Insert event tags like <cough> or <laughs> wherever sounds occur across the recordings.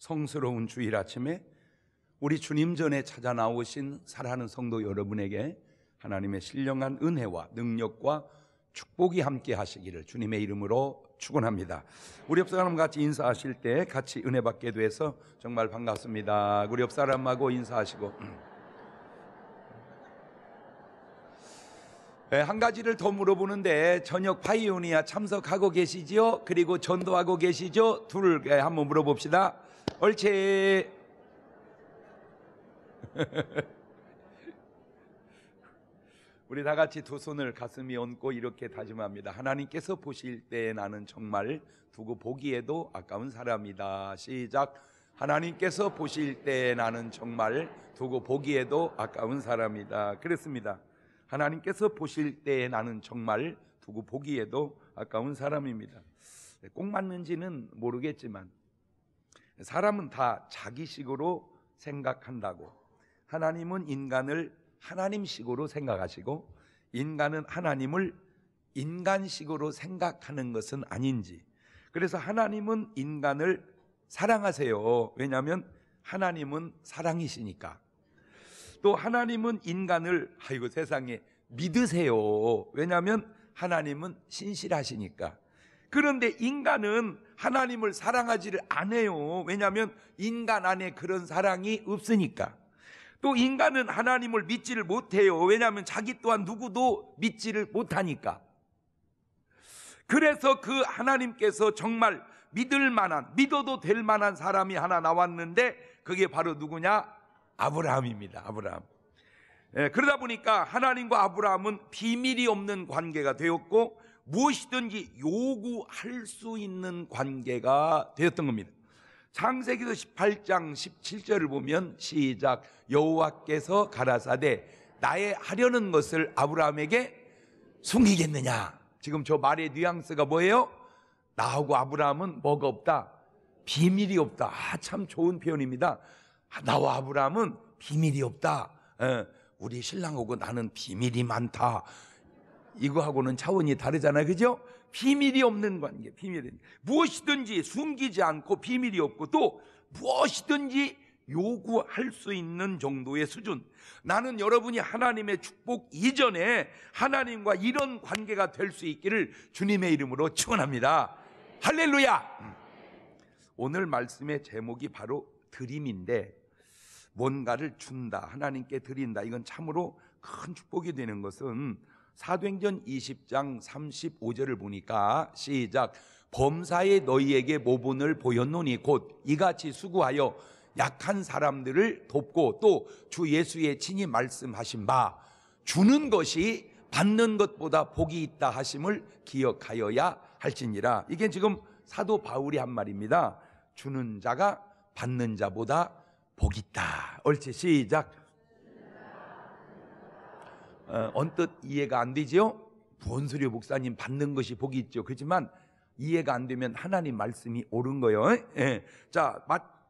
성스러운 주일 아침에 우리 주님 전에 찾아 나오신 사랑하는 성도 여러분에게 하나님의 신령한 은혜와 능력과 축복이 함께 하시기를 주님의 이름으로 축원합니다. 우리 옆 사람 같이 인사하실 때 같이 은혜 받게 돼서 정말 반갑습니다. 우리 옆 사람하고 인사하시고 네, 한 가지를 더 물어보는데 저녁 파이오니아 참석하고 계시지요? 그리고 전도하고 계시죠? 둘 네, 한번 물어봅시다. 옳지. <laughs> 우리 다 같이 두 손을 가슴이 얹고 이렇게 다짐합니다. 하나님께서 보실 때 나는 정말 두고 보기에도 아까운 사람이다. 시작. 하나님께서 보실 때 나는 정말 두고 보기에도 아까운 사람이다. 그랬습니다. 하나님께서 보실 때 나는 정말 두고 보기에도 아까운 사람입니다. 꼭 맞는지는 모르겠지만 사람은 다 자기식으로 생각한다고. 하나님은 인간을 하나님식으로 생각하시고 인간은 하나님을 인간식으로 생각하는 것은 아닌지. 그래서 하나님은 인간을 사랑하세요. 왜냐하면 하나님은 사랑이시니까. 또 하나님은 인간을 아이고 세상에 믿으세요. 왜냐하면 하나님은 신실하시니까. 그런데 인간은 하나님을 사랑하지를 않아요. 왜냐하면 인간 안에 그런 사랑이 없으니까. 또 인간은 하나님을 믿지를 못해요. 왜냐하면 자기 또한 누구도 믿지를 못하니까. 그래서 그 하나님께서 정말 믿을 만한, 믿어도 될 만한 사람이 하나 나왔는데 그게 바로 누구냐? 아브라함입니다. 아브라함. 예, 그러다 보니까 하나님과 아브라함은 비밀이 없는 관계가 되었고 무엇이든지 요구할 수 있는 관계가 되었던 겁니다. 창세기도 18장 17절을 보면 시작 여호와께서 가라사대 나의 하려는 것을 아브라함에게 숨기겠느냐. 지금 저 말의 뉘앙스가 뭐예요? 나하고 아브라함은 뭐가 없다. 비밀이 없다. 아, 참 좋은 표현입니다. 아, 나와 아브라함은 비밀이 없다. 예, 우리 신랑하고 나는 비밀이 많다. 이거하고는 차원이 다르잖아요. 그죠? 비밀이 없는 관계, 비밀은. 무엇이든지 숨기지 않고 비밀이 없고 또 무엇이든지 요구할 수 있는 정도의 수준. 나는 여러분이 하나님의 축복 이전에 하나님과 이런 관계가 될 수 있기를 주님의 이름으로 축원합니다. 할렐루야. 오늘 말씀의 제목이 바로 드림인데 뭔가를 준다. 하나님께 드린다. 이건 참으로 큰 축복이 되는 것은 사도행전 20장 35절을 보니까 시작 범사에 너희에게 모분을 보였노니 곧 이같이 수고하여 약한 사람들을 돕고 또 주 예수의 친히 말씀하신 바 주는 것이 받는 것보다 복이 있다 하심을 기억하여야 할지니라. 이게 지금 사도 바울이 한 말입니다. 주는 자가 받는 자보다 복이 있다. 얼치 시작. 어, 언뜻 이해가 안 되지요? 뭔 소리요 목사님 받는 것이 복이 있죠 그렇지만 이해가 안 되면 하나님 말씀이 옳은 거예요 예. 자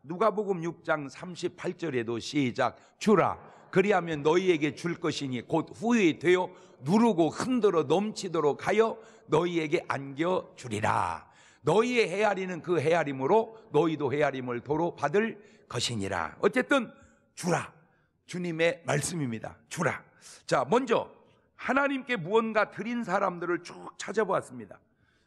누가복음 6장 38절에도 시작 주라 그리하면 너희에게 줄 것이니 곧 후에 되어 누르고 흔들어 넘치도록 하여 너희에게 안겨 주리라 너희의 헤아리는 그 헤아림으로 너희도 헤아림을 도로 받을 것이니라 어쨌든 주라 주님의 말씀입니다 주라 자, 먼저 하나님께 무언가 드린 사람들을 쭉 찾아보았습니다.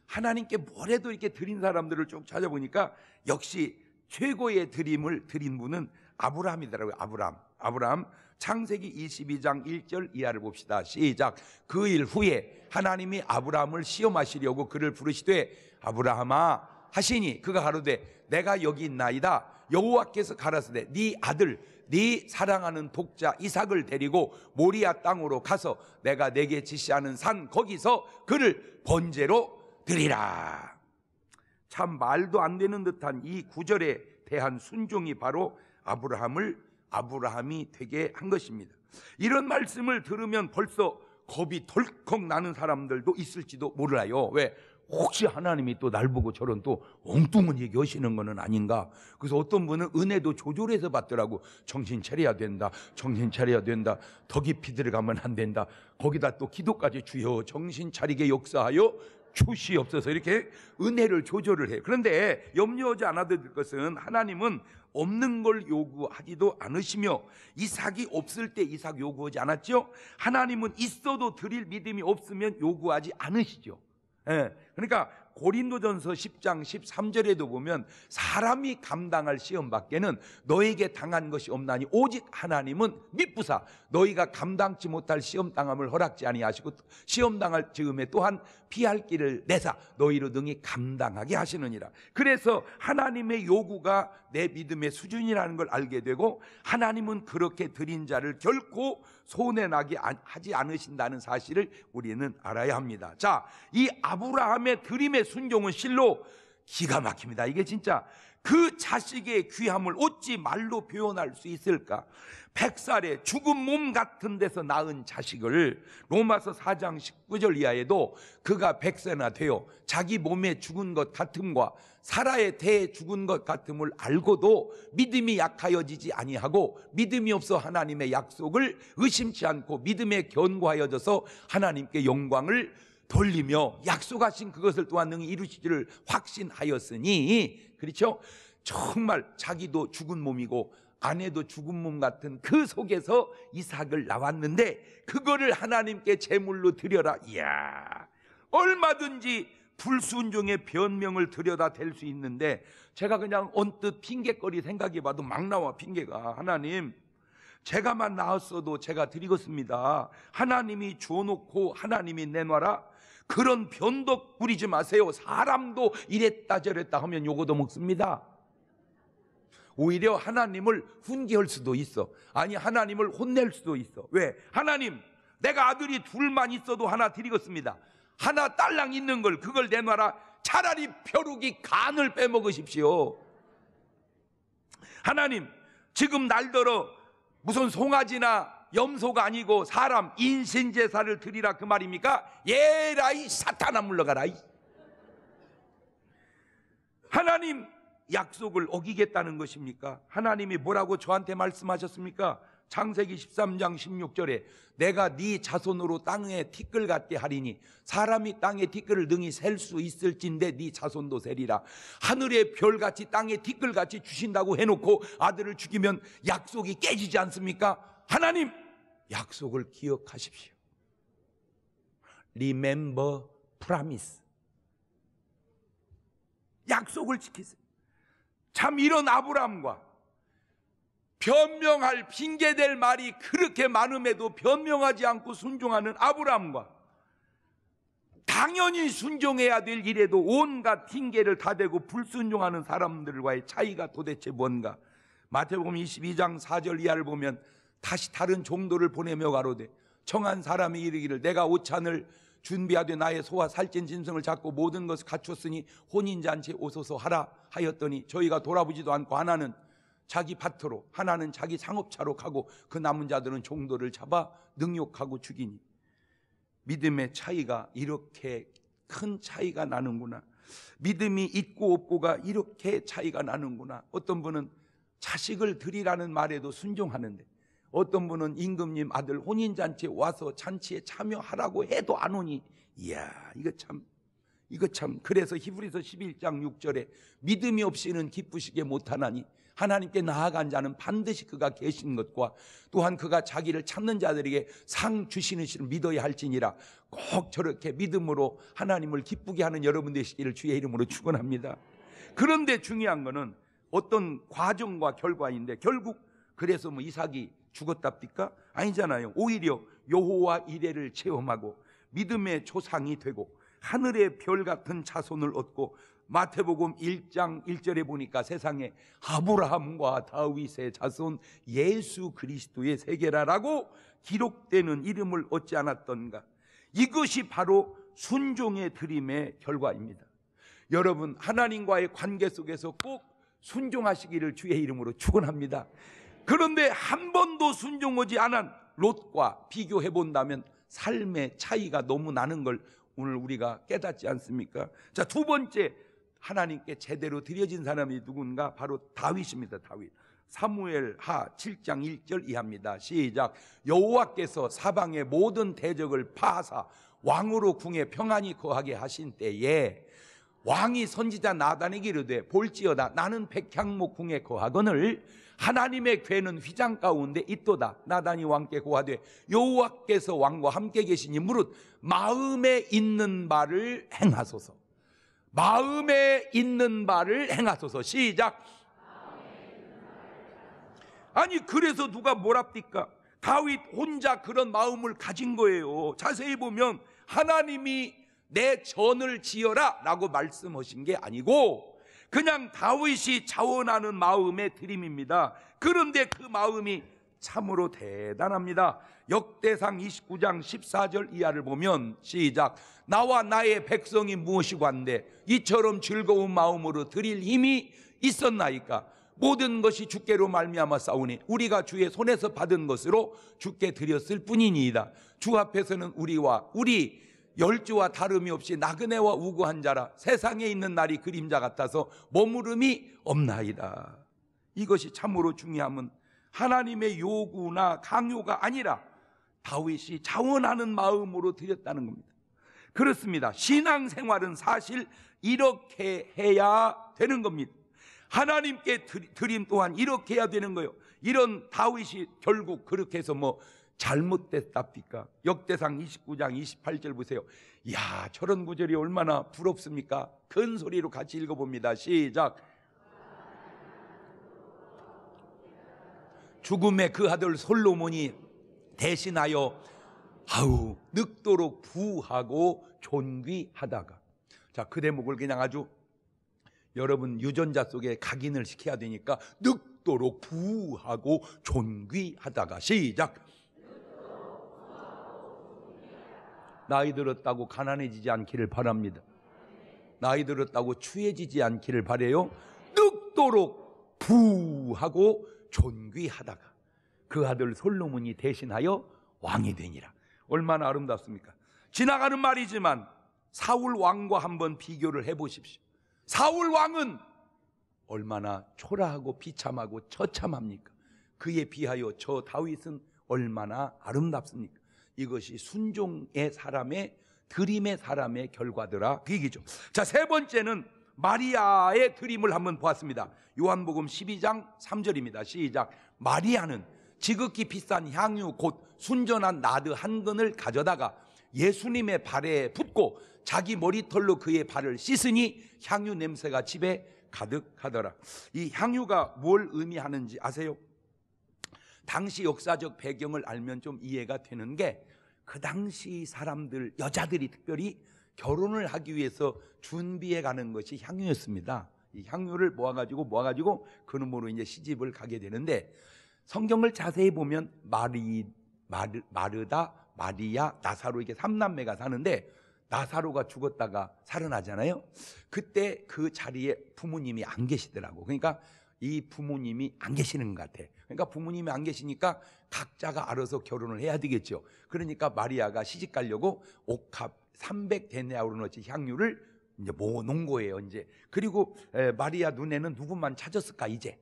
하나님께 뭐래도 이렇게 드린 사람들을 쭉 찾아보니까 역시 최고의 드림을 드린 분은 아브라함이더라고요. 아브라함. 아브라함 창세기 22장 1절 이하를 봅시다. 시작. 그 일 후에 하나님이 아브라함을 시험하시려고 그를 부르시되 아브라함아 하시니 그가 가로되 내가 여기 있나이다 여호와께서 가라사대 네 아들 네 사랑하는 독자 이삭을 데리고 모리아 땅으로 가서 내가 내게 지시하는 산 거기서 그를 번제로 드리라. 참 말도 안 되는 듯한 이 구절에 대한 순종이 바로 아브라함을 아브라함이 되게 한 것입니다. 이런 말씀을 들으면 벌써 겁이 덜컥 나는 사람들도 있을지도 몰라요. 왜? 혹시 하나님이 또 날 보고 저런 또 엉뚱한 얘기 하시는 거는 아닌가. 그래서 어떤 분은 은혜도 조절해서 받더라고. 정신 차려야 된다. 정신 차려야 된다. 더 깊이 들어가면 안 된다. 거기다 또 기도까지 주여 정신 차리게 역사하여 주시옵소서 이렇게 은혜를 조절을 해. 그런데 염려하지 않아도 될 것은 하나님은 없는 걸 요구하지도 않으시며 이삭이 없을 때 이삭 요구하지 않았죠? 하나님은 있어도 드릴 믿음이 없으면 요구하지 않으시죠. 예. 그러니까 고린도전서 10장 13절에도 보면 사람이 감당할 시험 밖에는 너에게 당한 것이 없나니 오직 하나님은 미쁘사 네 너희가 감당치 못할 시험 당함을 허락지 아니하시고 시험 당할 즈음에 또한 피할 길을 내사 너희로 등이 감당하게 하시느니라. 그래서 하나님의 요구가 내 믿음의 수준이라는 걸 알게 되고 하나님은 그렇게 드린 자를 결코 손해나게 하지 않으신다는 사실을 우리는 알아야 합니다. 자, 이 아브라함의 드림의 순종은 실로 기가 막힙니다. 이게 진짜 그 자식의 귀함을 어찌 말로 표현할 수 있을까? 백살의 죽은 몸 같은 데서 낳은 자식을 로마서 4장 19절 이하에도 그가 백세나 되어 자기 몸에 죽은 것 같음과 사라에 대해 죽은 것 같음을 알고도 믿음이 약하여지지 아니하고 믿음이 없어 하나님의 약속을 의심치 않고 믿음에 견고하여져서 하나님께 영광을 돌리며 약속하신 그것을 또한 능히 이루시기를 확신하였으니 그렇죠? 정말 자기도 죽은 몸이고 아내도 죽은 몸 같은 그 속에서 이삭을 나왔는데 그거를 하나님께 제물로 드려라. 이야. 얼마든지 불순종의 변명을 들여다 댈 수 있는데 제가 그냥 언뜻 핑계거리 생각해 봐도 막 나와 핑계가 하나님 제가만 나왔어도 제가 드리겠습니다. 하나님이 주어놓고 하나님이 내놔라. 그런 변덕 부리지 마세요. 사람도 이랬다 저랬다 하면 요거도 먹습니다. 오히려 하나님을 훈계할 수도 있어. 아니, 하나님을 혼낼 수도 있어. 왜? 하나님, 내가 아들이 둘만 있어도 하나 드리겠습니다. 하나 딸랑 있는 걸, 그걸 내놔라. 차라리 벼룩이 간을 빼먹으십시오. 하나님, 지금 날더러 무슨 송아지나 염소가 아니고 사람 인신 제사를 드리라 그 말입니까? 예라이 사탄아 물러가라. 이 하나님 약속을 어기겠다는 것입니까? 하나님이 뭐라고 저한테 말씀하셨습니까? 창세기 13장 16절에 내가 네 자손으로 땅에 티끌 같게 하리니 사람이 땅에 티끌을 능히 셀 수 있을진데 네 자손도 셀리라 하늘의 별같이 땅에 티끌같이 주신다고 해놓고 아들을 죽이면 약속이 깨지지 않습니까? 하나님 약속을 기억하십시오. Remember promise. 약속을 지키세요. 참 이런 아브람과 변명할 핑계될 말이 그렇게 많음에도 변명하지 않고 순종하는 아브람과 당연히 순종해야 될 일에도 온갖 핑계를 다 대고 불순종하는 사람들과의 차이가 도대체 뭔가? 마태복음 22장 4절 이하를 보면 다시 다른 종도를 보내며 가로되 청한 사람이 이르기를 내가 오찬을 준비하되 나의 소와 살찐 짐승을 잡고 모든 것을 갖췄으니 혼인잔치 오소서 하라 하였더니 저희가 돌아보지도 않고 하나는 자기 밭으로 하나는 자기 상업차로 가고 그 남은 자들은 종도를 잡아 능욕하고 죽이니 믿음의 차이가 이렇게 큰 차이가 나는구나 믿음이 있고 없고가 이렇게 차이가 나는구나 어떤 분은 자식을 드리라는 말에도 순종하는데 어떤 분은 임금님 아들 혼인잔치에 와서 잔치에 참여하라고 해도 안 오니 이야 이거 참 이거 참 그래서 히브리서 11장 6절에 믿음이 없이는 기쁘시게 못하나니 하나님께 나아간 자는 반드시 그가 계신 것과 또한 그가 자기를 찾는 자들에게 상 주시는 신을 믿어야 할지니라 꼭 저렇게 믿음으로 하나님을 기쁘게 하는 여러분 되시기를 주의 이름으로 축원합니다. 그런데 중요한 것은 어떤 과정과 결과인데 결국 그래서 뭐 이삭이 죽었답니까? 아니잖아요. 오히려 여호와 이레를 체험하고 믿음의 조상이 되고 하늘의 별 같은 자손을 얻고 마태복음 1장 1절에 보니까 세상에 아브라함과 다윗의 자손 예수 그리스도의 세계라라고 기록되는 이름을 얻지 않았던가. 이것이 바로 순종의 드림의 결과입니다. 여러분 하나님과의 관계 속에서 꼭 순종하시기를 주의 이름으로 축원합니다. 그런데 한 번도 순종하지 않은 롯과 비교해 본다면 삶의 차이가 너무 나는 걸 오늘 우리가 깨닫지 않습니까? 자, 두 번째 하나님께 제대로 드려진 사람이 누군가 바로 다윗입니다. 다윗. 사무엘하 7장 1절 이합니다. 시작. 여호와께서 사방의 모든 대적을 파하사 왕으로 궁에 평안히 거하게 하신 때에 왕이 선지자 나단에게 이르되 볼지어다 나는 백향목 궁에 거하거늘 하나님의 괴는 휘장 가운데 있도다. 나단이 왕께 고하되 여호와께서 왕과 함께 계시니 무릇 마음에 있는 바를 행하소서. 마음에 있는 바를 행하소서. 시작. 아니 그래서 누가 뭐랍니까? 다윗 혼자 그런 마음을 가진 거예요. 자세히 보면 하나님이 내 전을 지어라라고 말씀하신 게 아니고 그냥 다윗이 자원하는 마음의 드림입니다. 그런데 그 마음이 참으로 대단합니다. 역대상 29장 14절 이하를 보면 시작 나와 나의 백성이 무엇이고 한데 이처럼 즐거운 마음으로 드릴 힘이 있었나이까 모든 것이 주께로 말미암아 싸우니 우리가 주의 손에서 받은 것으로 주께 드렸을 뿐이니이다. 주 앞에서는 우리와 우리 열주와 다름이 없이 나그네와 우구한 자라 세상에 있는 날이 그림자 같아서 머무름이 없나이다. 이것이 참으로 중요함은 하나님의 요구나 강요가 아니라 다윗이 자원하는 마음으로 드렸다는 겁니다. 그렇습니다. 신앙생활은 사실 이렇게 해야 되는 겁니다. 하나님께 드림 또한 이렇게 해야 되는 거예요. 이런 다윗이 결국 그렇게 해서 뭐 잘못됐답니까? 역대상 29장 28절 보세요. 야, 저런 구절이 얼마나 부럽습니까? 큰 소리로 같이 읽어봅니다. 시작. 죽음의 그 아들 솔로몬이 대신하여 아우 늙도록 부하고 존귀하다가 자 그 대목을 그냥 아주 여러분 유전자 속에 각인을 시켜야 되니까 늙도록 부하고 존귀하다가 시작 나이 들었다고 가난해지지 않기를 바랍니다. 나이 들었다고 추해지지 않기를 바래요. 늙도록 부하고 존귀하다가 그 아들 솔로몬이 대신하여 왕이 되니라. 얼마나 아름답습니까? 지나가는 말이지만 사울 왕과 한번 비교를 해 보십시오. 사울 왕은 얼마나 초라하고 비참하고 처참합니까? 그에 비하여 저 다윗은 얼마나 아름답습니까? 이것이 순종의 사람의 드림의 사람의 결과더라. 그 얘기죠. 자, 세 번째는 마리아의 드림을 한번 보았습니다. 요한복음 12장 3절입니다. 시작. 마리아는 지극히 비싼 향유 곧 순전한 나드 한 근을 가져다가 예수님의 발에 붓고 자기 머리털로 그의 발을 씻으니 향유 냄새가 집에 가득하더라. 이 향유가 뭘 의미하는지 아세요? 당시 역사적 배경을 알면 좀 이해가 되는 게 그 당시 사람들, 여자들이 특별히 결혼을 하기 위해서 준비해 가는 것이 향유였습니다. 이 향유를 모아가지고 모아가지고 그놈으로 이제 시집을 가게 되는데 성경을 자세히 보면 마리, 마르, 마르다, 마리아, 나사로 이게 삼남매가 사는데 나사로가 죽었다가 살아나잖아요. 그때 그 자리에 부모님이 안 계시더라고. 그러니까 이 부모님이 안 계시는 것 같아. 그러니까 부모님이 안 계시니까 각자가 알아서 결혼을 해야 되겠죠. 그러니까 마리아가 시집 가려고 옥합 300데네아르너치 향유를 이제 모아놓은 거예요, 이제. 그리고 에, 마리아 눈에는 누구만 찾았을까, 이제?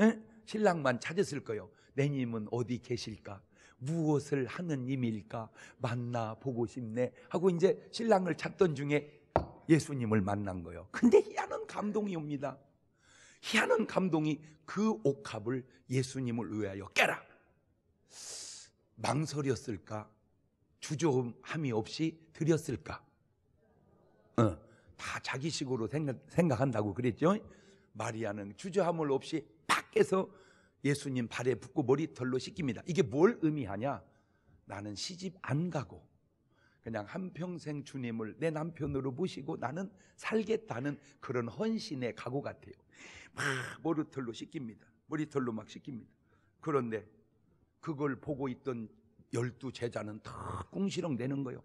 에? 신랑만 찾았을 거예요. 내님은 어디 계실까? 무엇을 하는 님일까? 만나보고 싶네. 하고 이제 신랑을 찾던 중에 예수님을 만난 거예요. 근데 희한한 감동이 옵니다. 희한한 감동이 그 옥합을 예수님을 의하여 깨라. 망설였을까? 주저함이 없이 드렸을까? 어, 다 자기식으로 생각, 한다고 그랬죠. 마리아는 주저함을 없이 밖에서 예수님 발에 붙고 머리털로 씻깁니다. 이게 뭘 의미하냐? 나는 시집 안 가고 그냥 한평생 주님을 내 남편으로 모시고 나는 살겠다는 그런 헌신의 각오 같아요. 막 머리털로 씻깁니다. 머리털로 막 씻깁니다. 그런데 그걸 보고 있던 열두 제자는 다 꿍시렁 내는 거예요.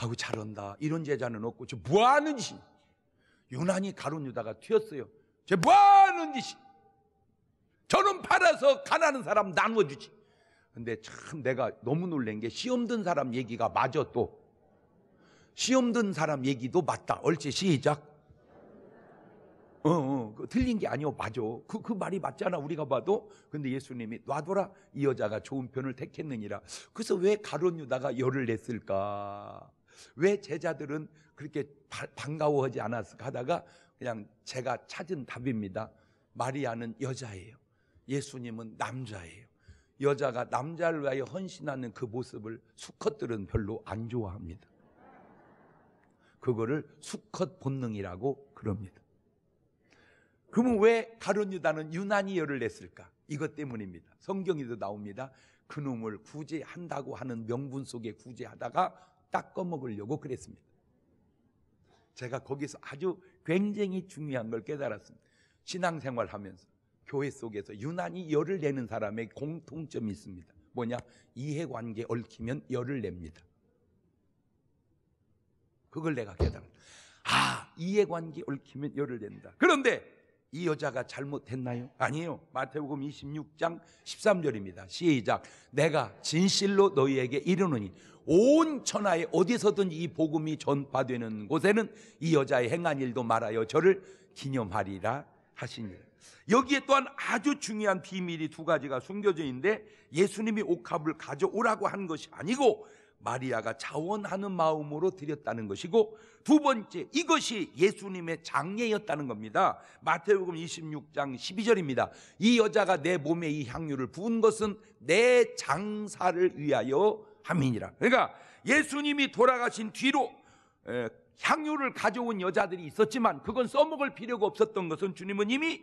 아우 잘한다. 이런 제자는 없고 저 뭐하는 짓? 유난히 가룟 유다가 튀었어요. 저 뭐하는 짓? 저는 팔아서 가난한 사람 나누어주지 근데 참 내가 너무 놀란 게 시험 든 사람 얘기가 맞아 또. 시험 든 사람 얘기도 맞다. 얼치 시작. 어, 어 그 틀린 게 아니오. 맞아. 그, 그 말이 맞잖아. 우리가 봐도. 근데 예수님이 놔둬라. 이 여자가 좋은 편을 택했느니라. 그래서 왜 가론 유다가 열을 냈을까? 왜 제자들은 그렇게 바, 반가워하지 않았을까 하다가 그냥 제가 찾은 답입니다. 마리아는 여자예요. 예수님은 남자예요. 여자가 남자를 위하여 헌신하는 그 모습을 수컷들은 별로 안 좋아합니다. 그거를 수컷 본능이라고 그럽니다. 그러면 왜 다른 유다는 유난히 열을 냈을까? 이것 때문입니다. 성경에도 나옵니다. 그놈을 구제한다고 하는 명분 속에 구제하다가 닦아먹으려고 그랬습니다. 제가 거기서 아주 굉장히 중요한 걸 깨달았습니다. 신앙생활 하면서. 교회 속에서 유난히 열을 내는 사람의 공통점이 있습니다. 뭐냐? 이해관계 얽히면 열을 냅니다. 그걸 내가 깨달았다. 아, 이해관계 얽히면 열을 낸다. 그런데 이 여자가 잘못했나요? 아니에요. 마태복음 26장 13절입니다. 시작. 내가 진실로 너희에게 이르노니 온 천하에 어디서든 이 복음이 전파되는 곳에는 이 여자의 행한 일도 말하여 저를 기념하리라 하시니라. 여기에 또한 아주 중요한 비밀이 두 가지가 숨겨져 있는데 예수님이 옥합을 가져오라고 한 것이 아니고 마리아가 자원하는 마음으로 드렸다는 것이고 두 번째 이것이 예수님의 장례였다는 겁니다. 마태복음 26장 12절입니다. 이 여자가 내 몸에 이 향유를 부은 것은 내 장사를 위하여 함이니라. 그러니까 예수님이 돌아가신 뒤로 향유를 가져온 여자들이 있었지만 그건 써먹을 필요가 없었던 것은 주님은 이미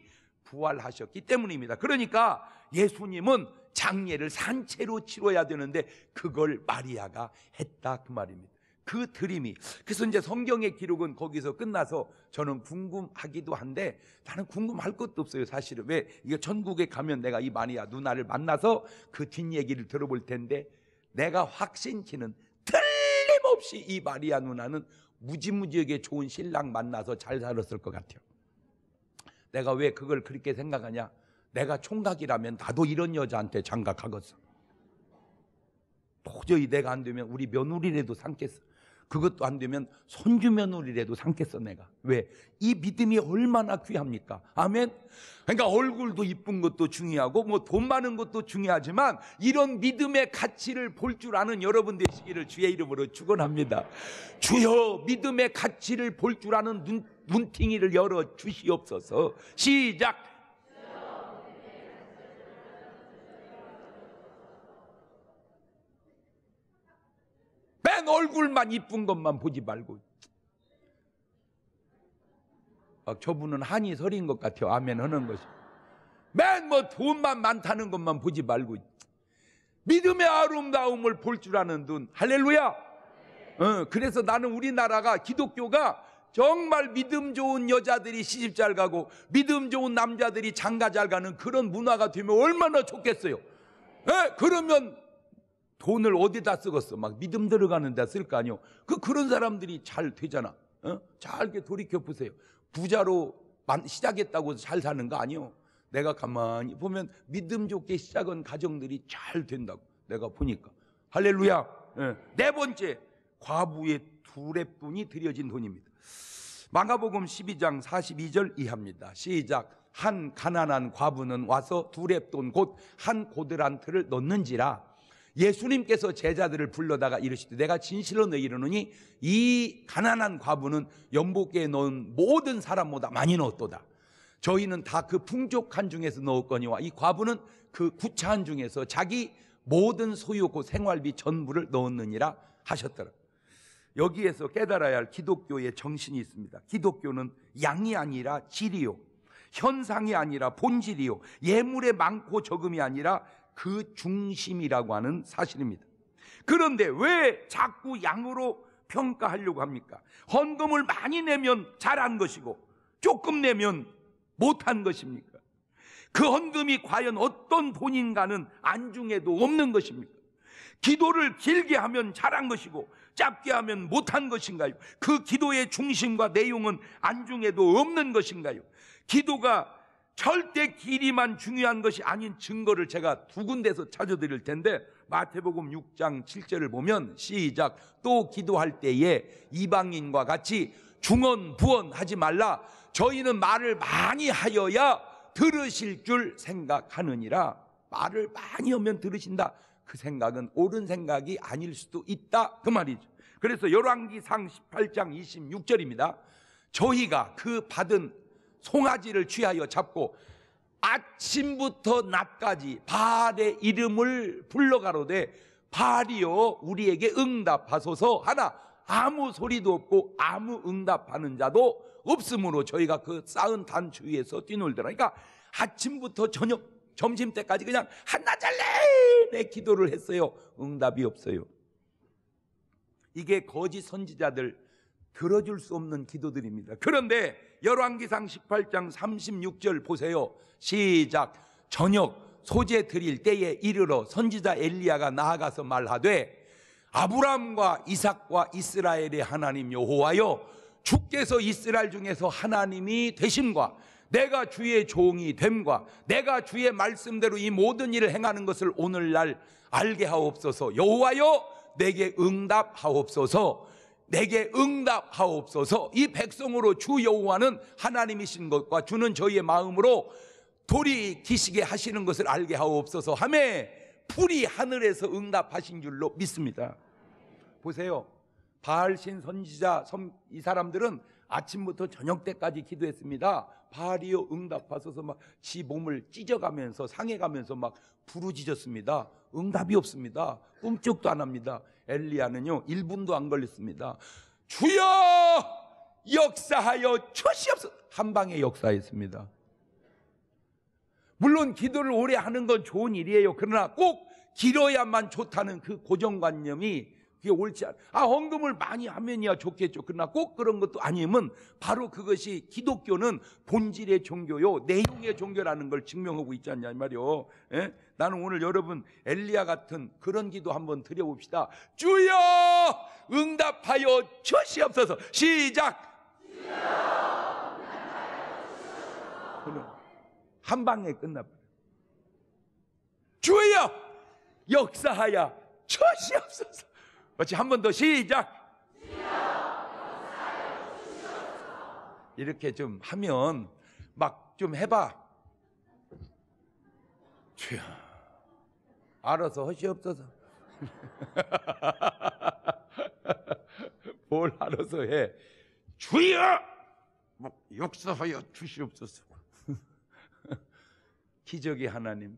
부활하셨기 때문입니다. 그러니까 예수님은 장례를 산채로 치러야 되는데 그걸 마리아가 했다 그 말입니다. 그 드림이 그래서 이제 성경의 기록은 거기서 끝나서 저는 궁금하기도 한데 나는 궁금할 것도 없어요 사실은 왜이거 천국에 가면 내가 이 마리아 누나를 만나서 그 뒷얘기를 들어볼 텐데 내가 확신치는 틀림없이 이 마리아 누나는 무지무지하게 좋은 신랑 만나서 잘 살았을 것 같아요 내가 왜 그걸 그렇게 생각하냐? 내가 총각이라면 나도 이런 여자한테 장가하겠어 도저히 내가 안 되면 우리 며느리라도 삼겠어. 그것도 안 되면 손주 며느리라도 삼겠어 내가. 왜? 이 믿음이 얼마나 귀합니까? 아멘. 그러니까 얼굴도 이쁜 것도 중요하고 뭐 돈 많은 것도 중요하지만 이런 믿음의 가치를 볼 줄 아는 여러분 되시기를 주의 이름으로 축원합니다. 주여 믿음의 가치를 볼 줄 아는 눈 문팅이를 열어 주시옵소서. 시작. 맨 얼굴만 이쁜 것만 보지 말고. 아, 저분은 한이 서린 것 같아요. 아멘 하는 것이. 맨 뭐 돈만 많다는 것만 보지 말고. 믿음의 아름다움을 볼 줄 아는 눈. 할렐루야! 어, 그래서 나는 우리나라가 기독교가 정말 믿음 좋은 여자들이 시집 잘 가고 믿음 좋은 남자들이 장가 잘 가는 그런 문화가 되면 얼마나 좋겠어요. 에? 예? 그러면 돈을 어디다 쓰겠어? 막 믿음 들어가는 데쓸 거 아니요. 그 그런 사람들이 잘 되잖아. 어? 잘게 돌이켜 보세요. 부자로 시작했다고 해서 잘 사는 거 아니요. 내가 가만히 보면 믿음 좋게 시작한 가정들이 잘 된다고 내가 보니까 할렐루야. 예. 네 번째 과부의 두레뿐이 들여진 돈입니다. 마가복음 12장 42절 이합니다. 시작. 한 가난한 과부는 와서 두 랩돈 곧 한 고드란트를 넣는지라 예수님께서 제자들을 불러다가 이르시되 내가 진실로 너희 르노니이 가난한 과부는 연복에 넣은 모든 사람보다 많이 넣었도다. 저희는 다 그 풍족한 중에서 넣었거니와 이 과부는 그 구차한 중에서 자기 모든 소유 고 생활비 전부를 넣었느니라 하셨더라. 여기에서 깨달아야 할 기독교의 정신이 있습니다. 기독교는 양이 아니라 질이요. 현상이 아니라 본질이요. 예물의 많고 적음이 아니라 그 중심이라고 하는 사실입니다. 그런데 왜 자꾸 양으로 평가하려고 합니까? 헌금을 많이 내면 잘한 것이고 조금 내면 못한 것입니까? 그 헌금이 과연 어떤 본인과는 안중에도 없는 것입니까? 기도를 길게 하면 잘한 것이고 짧게 하면 못한 것인가요? 그 기도의 중심과 내용은 안중에도 없는 것인가요? 기도가 절대 길이만 중요한 것이 아닌 증거를 제가 두 군데서 찾아드릴 텐데 마태복음 6장 7절을 보면 시작 또 기도할 때에 이방인과 같이 중언 부언하지 말라 저희는 말을 많이 하여야 들으실 줄 생각하느니라 말을 많이 하면 들으신다 그 생각은 옳은 생각이 아닐 수도 있다 그 말이죠. 그래서 열왕기상 18장 26절입니다. 저희가 그 받은 송아지를 취하여 잡고 아침부터 낮까지 바알의 이름을 불러가로되 바알이여 우리에게 응답하소서 하나 아무 소리도 없고 아무 응답하는 자도 없으므로 저희가 그 쌓은 단추 위에서 뛰놀더라. 그러니까 아침부터 저녁 점심 때까지 그냥 한나절 내내 기도를 했어요. 응답이 없어요. 이게 거짓 선지자들 들어줄 수 없는 기도들입니다. 그런데 열왕기상 18장 36절 보세요. 시작. 저녁 소재 드릴 때에 이르러 선지자 엘리야가 나아가서 말하되 아브람과 이삭과 이스라엘의 하나님 여호와여 주께서 이스라엘 중에서 하나님이 되심과 내가 주의 종이 됨과 내가 주의 말씀대로 이 모든 일을 행하는 것을 오늘날 알게 하옵소서. 여호와여 내게 응답하옵소서. 내게 응답하옵소서. 이 백성으로 주 여호와는 하나님이신 것과 주는 저희의 마음으로 돌이키시게 하시는 것을 알게 하옵소서. 하매 풀이 하늘에서 응답하신 줄로 믿습니다. 보세요. 바알신 선지자 이 사람들은 아침부터 저녁 때까지 기도했습니다. 바리오 응답하소서 막 지 몸을 찢어가면서 상해가면서 막 부르짖었습니다. 응답이 없습니다. 꿈쩍도 안 합니다. 엘리야는요 1분도 안 걸렸습니다. 주여 역사하여 주시없어한 방에 역사했습니다. 물론 기도를 오래 하는 건 좋은 일이에요. 그러나 꼭 길어야만 좋다는 그 고정관념이 그게 옳지 않아. 아, 헌금을 많이 하면이야 좋겠죠. 그러나 꼭 그런 것도 아니면 바로 그것이 기독교는 본질의 종교요, 내용의 종교라는 걸 증명하고 있지 않냐, 이 말이요. 에? 예? 나는 오늘 여러분 엘리야 같은 그런 기도 한번 드려봅시다. 주여! 응답하여 주시옵소서. 시작! 한 방에 끝나버려. 주여! 역사하여 주시옵소서. 같이 한 번 더 시작. 이렇게 좀 하면 막 좀 해봐. 주여, 알아서 허시없어서. <laughs> 뭘 알아서 해? 주여, 뭐 역사하여 주시옵소서. <laughs> 기적이 하나님,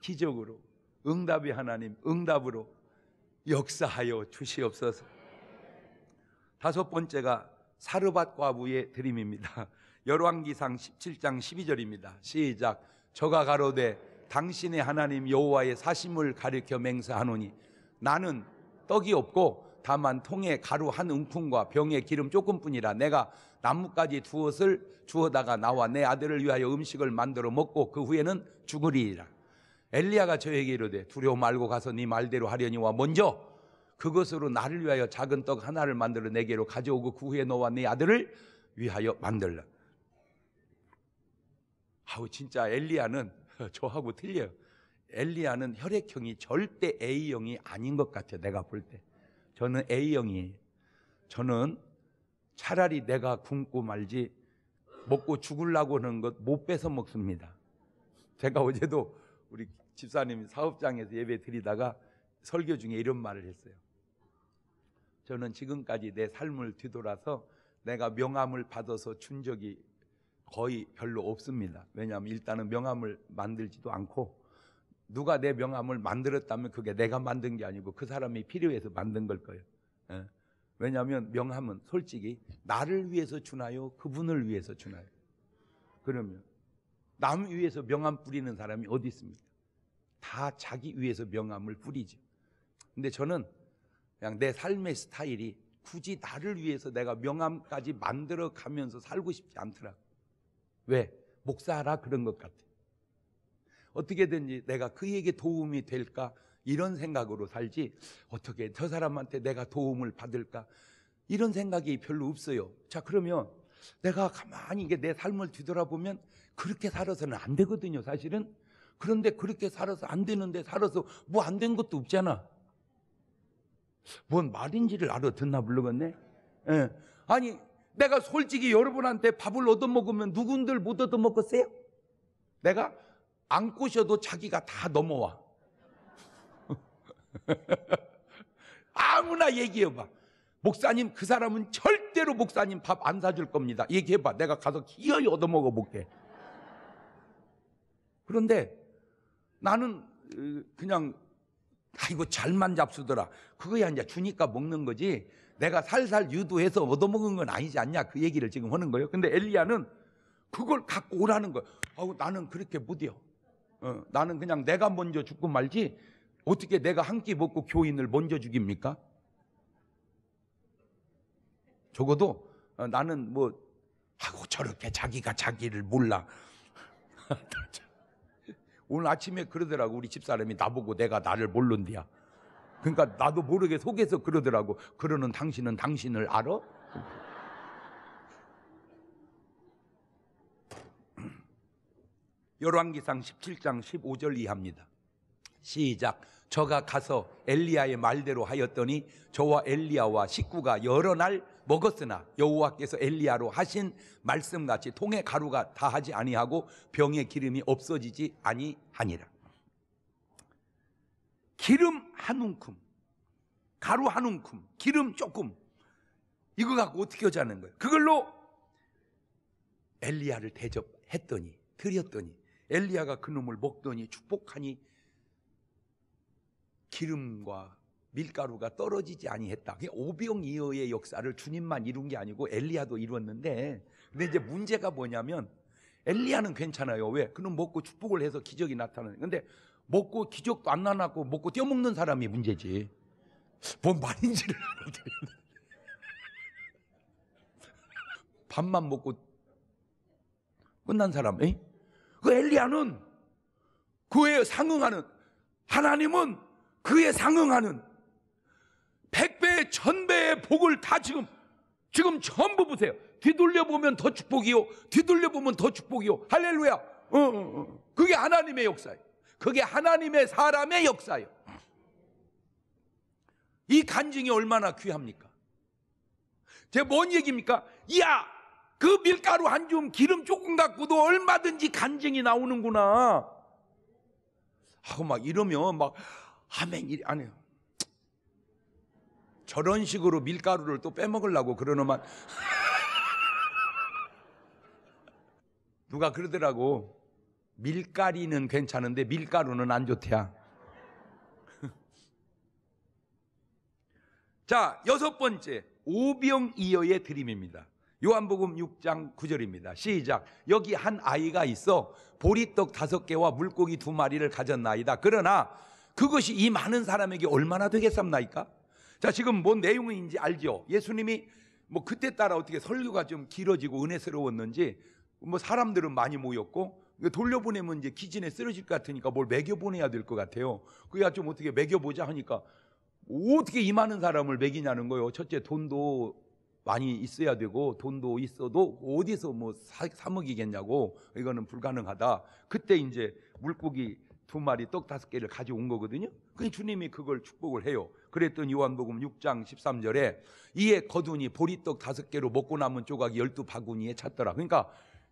기적으로 응답이 하나님, 응답으로 역사하여 주시옵소서. 다섯 번째가 사르밧 과부의 드림입니다. <laughs> 열왕기상 17장 12절입니다. 시작. 저가 가로되 당신의 하나님 여호와의 사심을 가리켜 맹세하노니 나는 떡이 없고 다만 통에 가루 한 움큼과 병에 기름 조금뿐이라 내가 나뭇가지 두엇을 주어다가 나와 내 아들을 위하여 음식을 만들어 먹고 그 후에는 죽으리라. 엘리야가 저에게 이르되 두려워 말고 가서 네 말대로 하려니와 먼저 그것으로 나를 위하여 작은 떡 하나를 만들어 내게로 가져오고 그 후에 너와 네 아들을 위하여 만들라. 아우 진짜 엘리야는 <laughs> 저하고 틀려요. 엘리야는 혈액형이 절대 A형이 아닌 것 같아요. 내가 볼 때. 저는 A형이에요. 저는 차라리 내가 굶고 말지 먹고 죽으려고 하는 것 못 뺏어 먹습니다. 제가 어제도 우리 집사님이 사업장에서 예배 드리다가 설교 중에 이런 말을 했어요. 저는 지금까지 내 삶을 뒤돌아서 내가 명함을 받아서 준 적이 거의 별로 없습니다. 왜냐하면 일단은 명함을 만들지도 않고 누가 내 명함을 만들었다면 그게 내가 만든 게 아니고 그 사람이 필요해서 만든 걸 거예요. 예. 왜냐하면 명함은 솔직히 나를 위해서 주나요? 그분을 위해서 주나요? 그러면 남 위에서 명함 뿌리는 사람이 어디 있습니까? 다 자기 위에서 명함을 뿌리죠. 근데 저는 그냥 내 삶의 스타일이 굳이 나를 위해서 내가 명함까지 만들어 가면서 살고 싶지 않더라. 왜? 목사라 그런 것 같아. 어떻게든지 내가 그에게 도움이 될까 이런 생각으로 살지 어떻게 저 사람한테 내가 도움을 받을까 이런 생각이 별로 없어요. 자 그러면 내가 가만히 이게 내 삶을 뒤돌아보면 그렇게 살아서는 안 되거든요, 사실은. 그런데 그렇게 살아서 안 되는데 살아서 뭐 안 된 것도 없잖아. 뭔 말인지를 알아 듣나 모르겠네. 예. 아니, 내가 솔직히 여러분한테 밥을 얻어먹으면 누군들 못 얻어먹었어요? 내가 안 꼬셔도 자기가 다 넘어와. <laughs> 아무나 얘기해봐. 목사님, 그 사람은 절대로 목사님 밥 안 사줄 겁니다. 얘기해봐. 내가 가서 기어이 얻어먹어 볼게. 그런데 나는 그냥 아이고 잘만 잡수더라. 그거야 이제 주니까 먹는 거지. 내가 살살 유도해서 얻어먹은 건 아니지 않냐 그 얘기를 지금 하는 거예요. 근데 엘리야는 그걸 갖고 오라는 거예요. 아우 나는 그렇게 못해요. 어, 나는 그냥 내가 먼저 죽고 말지 어떻게 내가 한 끼 먹고 교인을 먼저 죽입니까? 적어도 어, 나는 뭐하고 저렇게 자기가 자기를 몰라. <laughs> 오늘 아침에 그러더라고 우리 집사람이 나보고 내가 나를 모른디야 그러니까 나도 모르게 속에서 그러더라고 그러는 당신은 당신을 알아? <clears throat> 열왕기상 17장 15절 이합니다 시작 저가 가서 엘리야의 말대로 하였더니 저와 엘리야와 식구가 여러 날 먹었으나 여호와께서 엘리야로 하신 말씀같이 통에 가루가 다하지 아니하고 병의 기름이 없어지지 아니하니라. 기름 한 움큼, 가루 한 움큼, 기름 조금 이거 갖고 어떻게 하자는 거예요? 그걸로 엘리야를 대접했더니 드렸더니 엘리야가 그놈을 먹더니 축복하니 기름과 밀가루가 떨어지지 아니했다. 그게 오병 이어의 역사를 주님만 이룬 게 아니고 엘리야도 이뤘는데 근데 이제 문제가 뭐냐면 엘리야는 괜찮아요. 왜? 그는 먹고 축복을 해서 기적이 나타나는. 근데 먹고 기적도 안 나났고 먹고 뛰어먹는 사람이 문제지. 뭔 말인지를 <laughs> 알아들었는 밥만 먹고 끝난 사람. 그 엘리야는 그에 상응하는 하나님은 그에 상응하는 천배의 복을 다 지금 지금 전부 보세요. 뒤돌려 보면 더 축복이요. 뒤돌려 보면 더 축복이요. 할렐루야. 어, 어, 어. 그게 하나님의 역사예요. 그게 하나님의 사람의 역사예요. 이 간증이 얼마나 귀합니까? 제 뭔 얘기입니까? 이 야, 그 밀가루 한 줌, 기름 조금 갖고도 얼마든지 간증이 나오는구나. 하고 막 이러면 막 아멘 이래 안 해요. 저런 식으로 밀가루를 또 빼먹으려고 그러는만 <laughs> 누가 그러더라고. 밀가리는 괜찮은데 밀가루는 안 좋대야. <laughs> 자, 여섯 번째. 오병이어의 드림입니다. 요한복음 6장 9절입니다. 시작. 여기 한 아이가 있어 보리떡 다섯 개와 물고기 두 마리를 가졌나이다. 그러나 그것이 이 많은 사람에게 얼마나 되겠습나이까 자, 지금 뭔 뭐 내용인지 알죠? 예수님이 뭐 그때 따라 어떻게 설교가 좀 길어지고 은혜스러웠는지 뭐 사람들은 많이 모였고 돌려보내면 이제 기진에 쓰러질 것 같으니까 뭘 매겨보내야 될 것 같아요. 그래야 좀 어떻게 매겨보자 하니까 어떻게 이 많은 사람을 매기냐는 거예요. 첫째 돈도 많이 있어야 되고 돈도 있어도 어디서 뭐 사, 사 먹이겠냐고 이거는 불가능하다. 그때 이제 물고기 두 마리 떡 다섯 개를 가져온 거거든요. 그 주님이 그걸 축복을 해요. 그랬더니 요한복음 6장 13절에 이에 거두니 보리떡 다섯 개로 먹고 남은 조각이 열두 바구니에 찼더라. 그러니까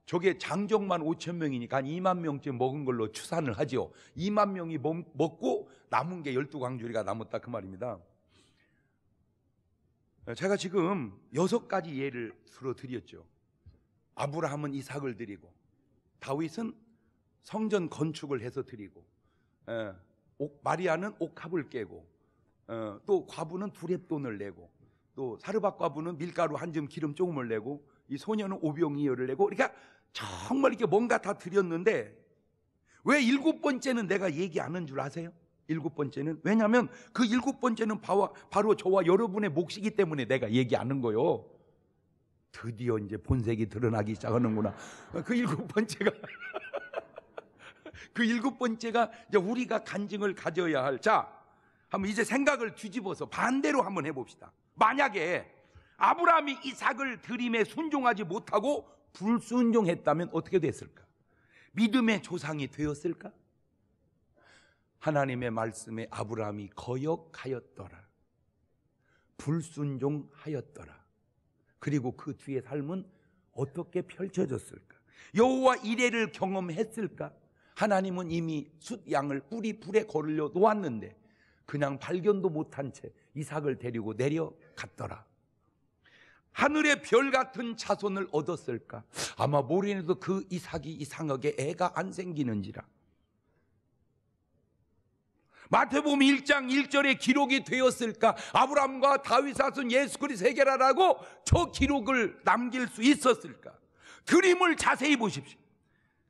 저게 장정만 5천 명이니까 한 2만 명쯤 먹은 걸로 추산을 하죠. 2만 명이 먹고 남은 게 열두 광주리가 남았다 그 말입니다. 제가 지금 여섯 가지 예를 들어 드렸죠. 아브라함은 이삭을 드리고 다윗은 성전 건축을 해서 드리고 예, 마리아는 옥합을 깨고 어, 또 과부는 두 랩돈을 내고 또 사르밧 과부는 밀가루 한점 기름 조금을 내고 이 소녀는 오병이어를 내고 그러니까 정말 이렇게 뭔가 다 드렸는데 왜 일곱 번째는 내가 얘기 안 하는 줄 아세요? 일곱 번째는 왜냐하면 그 일곱 번째는 바와, 바로 저와 여러분의 몫이기 때문에 내가 얘기 안 하는 거요. 예 드디어 이제 본색이 드러나기 시작하는구나. 그 일곱 번째가 <laughs> 그 일곱 번째가 이제 우리가 간증을 가져야 할 자. 한번 이제 생각을 뒤집어서 반대로 한번 해봅시다. 만약에 아브라함이 이삭을 드림에 순종하지 못하고 불순종했다면 어떻게 됐을까? 믿음의 조상이 되었을까? 하나님의 말씀에 아브라함이 거역하였더라. 불순종하였더라. 그리고 그 뒤의 삶은 어떻게 펼쳐졌을까? 여호와 이래를 경험했을까? 하나님은 이미 숫양을 뿌리 불에 걸려 놓았는데 그냥 발견도 못한 채 이삭을 데리고 내려갔더라. 하늘의 별 같은 자손을 얻었을까? 아마 모래에도 그 이삭이 이상하게 애가 안 생기는지라. 마태복음 1장 1절에 기록이 되었을까? 아브라함과 다윗사손 예수 그리스도 해결하라고 저 기록을 남길 수 있었을까? 그림을 자세히 보십시오.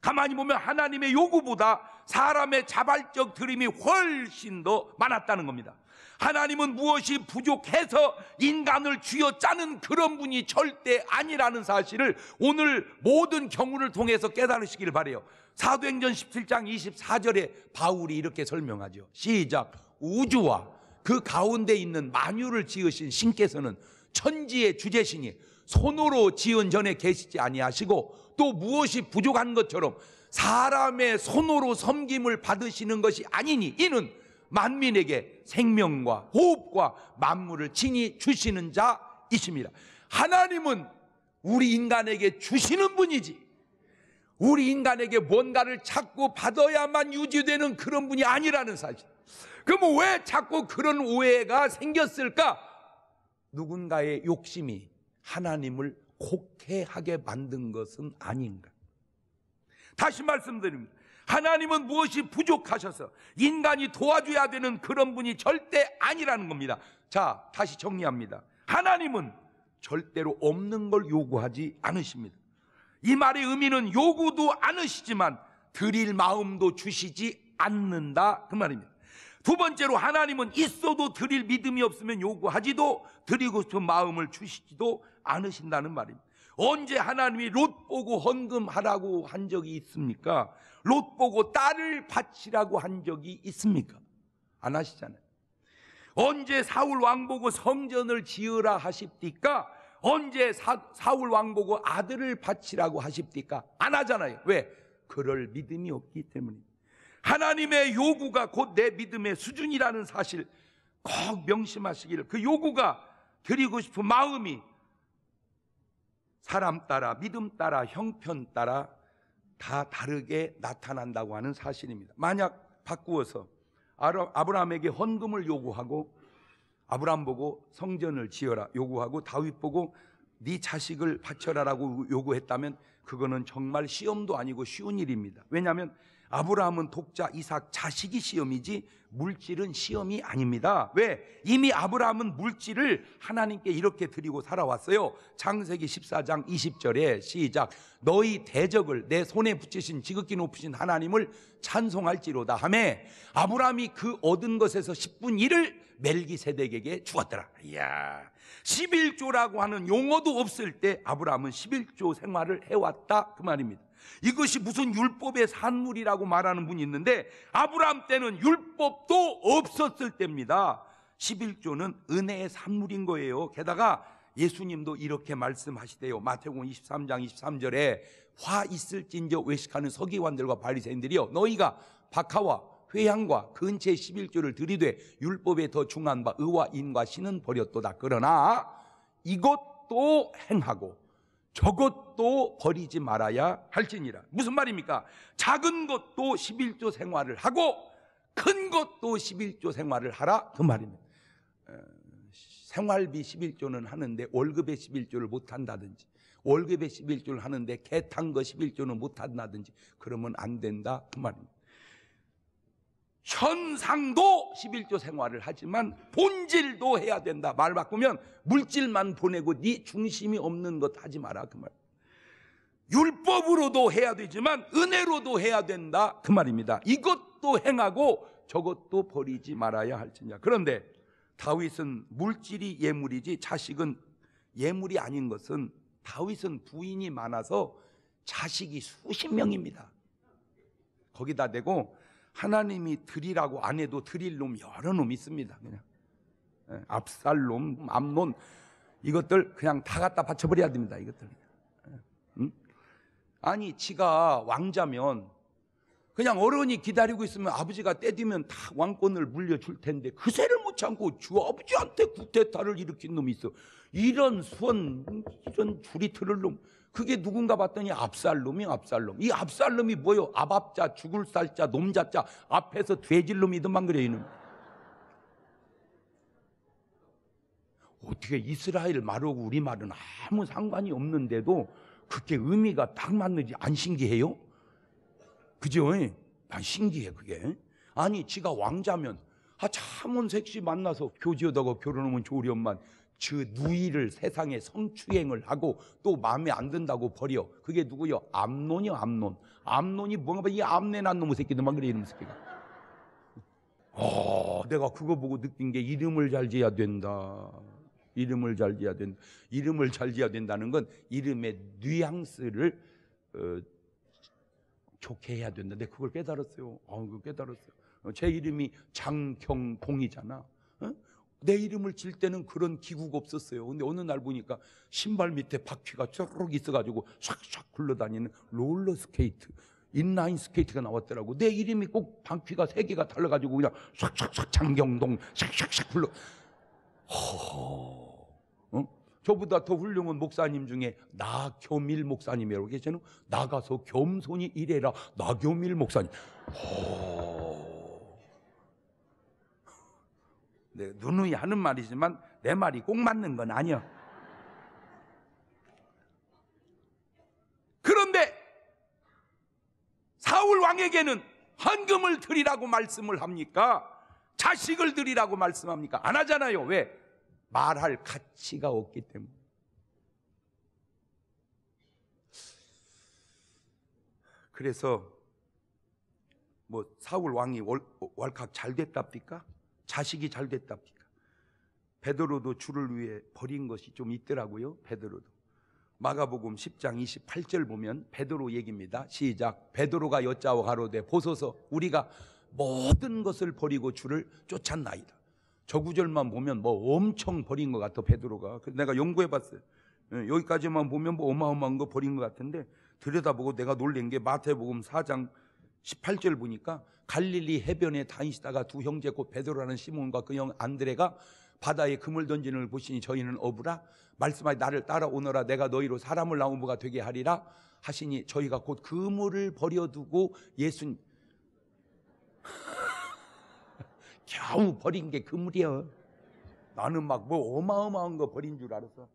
가만히 보면 하나님의 요구보다 사람의 자발적 드림이 훨씬 더 많았다는 겁니다. 하나님은 무엇이 부족해서 인간을 쥐어 짜는 그런 분이 절대 아니라는 사실을 오늘 모든 경우를 통해서 깨달으시기를 바래요. 사도행전 17장 24절에 바울이 이렇게 설명하죠. 시작. 우주와 그 가운데 있는 만유를 지으신 신께서는 천지의 주제신이 손으로 지은 전에 계시지 아니하시고 또 무엇이 부족한 것처럼 사람의 손으로 섬김을 받으시는 것이 아니니 이는 만민에게 생명과 호흡과 만물을 친히 주시는 자이십니다. 하나님은 우리 인간에게 주시는 분이지 우리 인간에게 뭔가를 찾고 받아야만 유지되는 그런 분이 아니라는 사실. 그럼 왜 자꾸 그런 오해가 생겼을까? 누군가의 욕심이 하나님을 곡해하게 만든 것은 아닌가. 다시 말씀드립니다. 하나님은 무엇이 부족하셔서 인간이 도와줘야 되는 그런 분이 절대 아니라는 겁니다. 자, 다시 정리합니다. 하나님은 절대로 없는 걸 요구하지 않으십니다. 이 말의 의미는 요구도 않으시지만 드릴 마음도 주시지 않는다. 그 말입니다. 두 번째로 하나님은 있어도 드릴 믿음이 없으면 요구하지도 드리고 싶은 마음을 주시지도 않으신다는 말입니다. 언제 하나님이 롯 보고 헌금하라고 한 적이 있습니까? 롯 보고 딸을 바치라고 한 적이 있습니까? 안 하시잖아요. 언제 사울 왕 보고 성전을 지으라 하십니까? 언제 사, 사울 왕 보고 아들을 바치라고 하십니까? 안 하잖아요. 왜? 그럴 믿음이 없기 때문입니다. 하나님의 요구가 곧 내 믿음의 수준이라는 사실 꼭 명심하시기를 그 요구가 드리고 싶은 마음이 사람 따라 믿음 따라 형편 따라 다 다르게 나타난다고 하는 사실입니다. 만약 바꾸어서 아브라함에게 헌금을 요구하고 아브라함 보고 성전을 지어라 요구하고 다윗 보고 네 자식을 바쳐라라고 요구했다면 그거는 정말 시험도 아니고 쉬운 일입니다. 왜냐하면 아브라함은 독자, 이삭 자식이 시험이지 물질은 시험이 아닙니다. 왜? 이미 아브라함은 물질을 하나님께 이렇게 드리고 살아왔어요. 창세기 14장 20절에 시작. 너희 대적을 내 손에 붙이신 지극히 높으신 하나님을 찬송할지로다 함에 아브라함이 그 얻은 것에서 10분 1을 멜기세덱에게 주었더라. 이야. 11조라고 하는 용어도 없을 때 아브라함은 11조 생활을 해왔다. 그 말입니다. 이것이 무슨 율법의 산물이라고 말하는 분이 있는데 아브라함 때는 율법도 없었을 때입니다. 11조는 은혜의 산물인 거예요. 게다가 예수님도 이렇게 말씀하시대요. 마태복음 23장 23절에 화 있을진저 외식하는 서기관들과 바리새인들이여 너희가 박하와 회향과 근체 11조를 들이되 율법에 더 중한 바 의와 인과 신은 버렸도다. 그러나 이것도 행하고 저것도 버리지 말아야 할지니라. 무슨 말입니까? 작은 것도 11조 생활을 하고 큰 것도 11조 생활을 하라. 그 말입니다. 생활비 11조는 하는데 월급의 11조를 못 한다든지 월급의 11조를 하는데 개탄거 11조는 못 한다든지 그러면 안 된다. 그 말입니다. 현상도 11조 생활을 하지만 본질도 해야 된다. 말 바꾸면 물질만 보내고 네 중심이 없는 것 하지 마라 그 말. 율법으로도 해야 되지만 은혜로도 해야 된다 그 말입니다. 이것도 행하고 저것도 버리지 말아야 할지냐. 그런데 다윗은 물질이 예물이지 자식은 예물이 아닌 것은 다윗은 부인이 많아서 자식이 수십 명입니다. 거기다 대고 하나님이 드리라고 안 해도 드릴 놈 여러 놈 있습니다. 그냥 예, 압살롬, 암론 이것들 그냥 다 갖다 바쳐버려야 됩니다. 이것들. 응? 예, 음? 아니, 지가 왕자면 그냥 어른이 기다리고 있으면 아버지가 때리면 다 왕권을 물려줄 텐데 그새를 못 참고 주 아버지한테 구태타를 일으킨 놈이 있어. 이런 수원, 이런 줄이 틀을 놈. 그게 누군가 봤더니 압살롬이 요 압살롬. 이 압살롬이 뭐요? 압압자, 죽을 살자, 놈자자. 앞에서 돼질놈이더만 그래 이놈. 어떻게 이스라엘 말하고 우리 말은 아무 상관이 없는데도 그게 의미가 딱 맞는지 안 신기해요? 그죠? 난 신기해 그게. 아니 지가 왕자면 아 참은 색시 만나서 교지하다가 결혼하면 좋으리엄만 그 누이를 세상에 성추행을 하고 또 마음에 안 든다고 버려. 그게 누구요? 암론이요, 암론. 암론이 뭔가 봐. 이 암내난 놈의 새끼들만 그래, 이놈 새끼가. 어, 내가 그거 보고 느낀 게 이름을 잘 지어야 된다. 이름을 잘 지어야 된다. 이름을 잘 지어야 된다는 건 이름의 뉘앙스를 어, 좋게 해야 된다. 근데 그걸 깨달았어요. 아, 어, 그걸 깨달았어요. 제 이름이 장경봉이잖아. 내 이름을 질 때는 그런 기구가 없었어요. 근데 어느 날 보니까 신발 밑에 바퀴가 쪼록 있어가지고 샥샥 굴러다니는 롤러 스케이트, 인라인 스케이트가 나왔더라고. 내 이름이 꼭 바퀴가 세 개가 달라가지고 그냥 샥샥샥 장경동 샥샥샥 굴러. 허허. 어? 저보다 더 훌륭한 목사님 중에 나겸일 목사님이라고 계시는 나가서 겸손히 일해라 나겸일 목사님. 허. 네, 누누이 하는 말이지만 내 말이 꼭 맞는 건 아니야. 그런데 사울 왕에게는 헌금을 드리라고 말씀을 합니까? 자식을 드리라고 말씀합니까? 안 하잖아요. 왜? 말할 가치가 없기 때문에. 그래서 뭐 사울 왕이 월, 월컵 잘 됐답니까? 자식이 잘 됐답니다. 베드로도 주를 위해 버린 것이 좀 있더라고요. 베드로도. 마가복음 10장 28절 보면 베드로 얘기입니다. 시작. 베드로가 여짜오 가로되 보소서 우리가 모든 것을 버리고 주를 쫓았나이다. 저 구절만 보면 뭐 엄청 버린 것 같아 베드로가. 그 내가 연구해 봤어요. 예, 여기까지만 보면 뭐 어마어마한 거 버린 것 같은데 들여다보고 내가 놀란 게 마태복음 4장 18절 보니까 갈릴리 해변에 다니시다가 두 형제 곧 베드로라는 시몬과 그 형 안드레가 바다에 그물 던지는 걸 보시니 저희는 어부라 말씀하여 나를 따라오너라 내가 너희로 사람을 나무가 되게 하리라 하시니 저희가 곧 그물을 버려두고 예수님 <laughs> 겨우 버린 게 그물이야 나는 막 뭐 어마어마한 거 버린 줄 알았어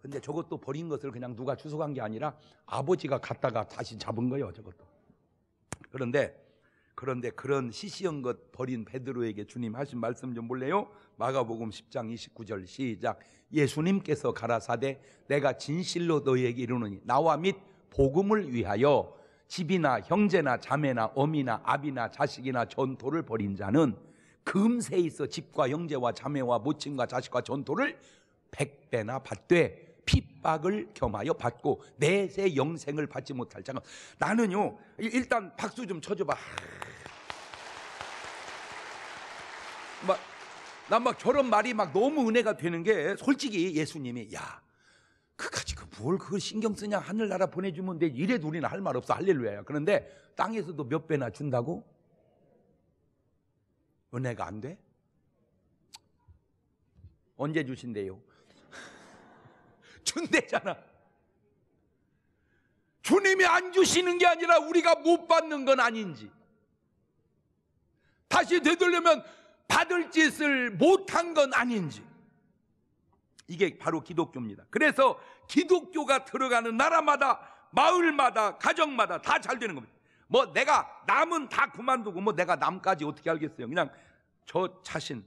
근데 저것도 버린 것을 그냥 누가 주워간 게 아니라 아버지가 갔다가 다시 잡은 거예요 저것도 그런데 그런데 그런 시시한 것 버린 베드로에게 주님 하신 말씀 좀 볼래요? 마가복음 10장 29절 시작. 예수님께서 가라사대 내가 진실로 너희에게 이르노니 나와 및 복음을 위하여 집이나 형제나 자매나 어미나 아비나 자식이나 전토를 벌인 자는 금세 있어 집과 형제와 자매와 모친과 자식과 전토를 백배나 받되 핍박을 겸하여 받고 내세 영생을 받지 못할 잠깐 나는요 일단 박수 좀 쳐줘봐 막, 난막 저런 말이 막 너무 은혜가 되는 게 솔직히 예수님이 야 그까지 그 뭘 그걸 신경 쓰냐 하늘나라 보내주면 돼 이래도 우리는 할 말 없어 할렐루야야 그런데 땅에서도 몇 배나 준다고 은혜가 안 돼? 언제 주신대요? 준대잖아. 주님이 안 주시는 게 아니라 우리가 못 받는 건 아닌지. 다시 되돌려면 받을 짓을 못한 건 아닌지. 이게 바로 기독교입니다. 그래서 기독교가 들어가는 나라마다, 마을마다, 가정마다 다 잘 되는 겁니다. 뭐 내가 남은 다 그만두고 뭐 내가 남까지 어떻게 알겠어요. 그냥 저 자신,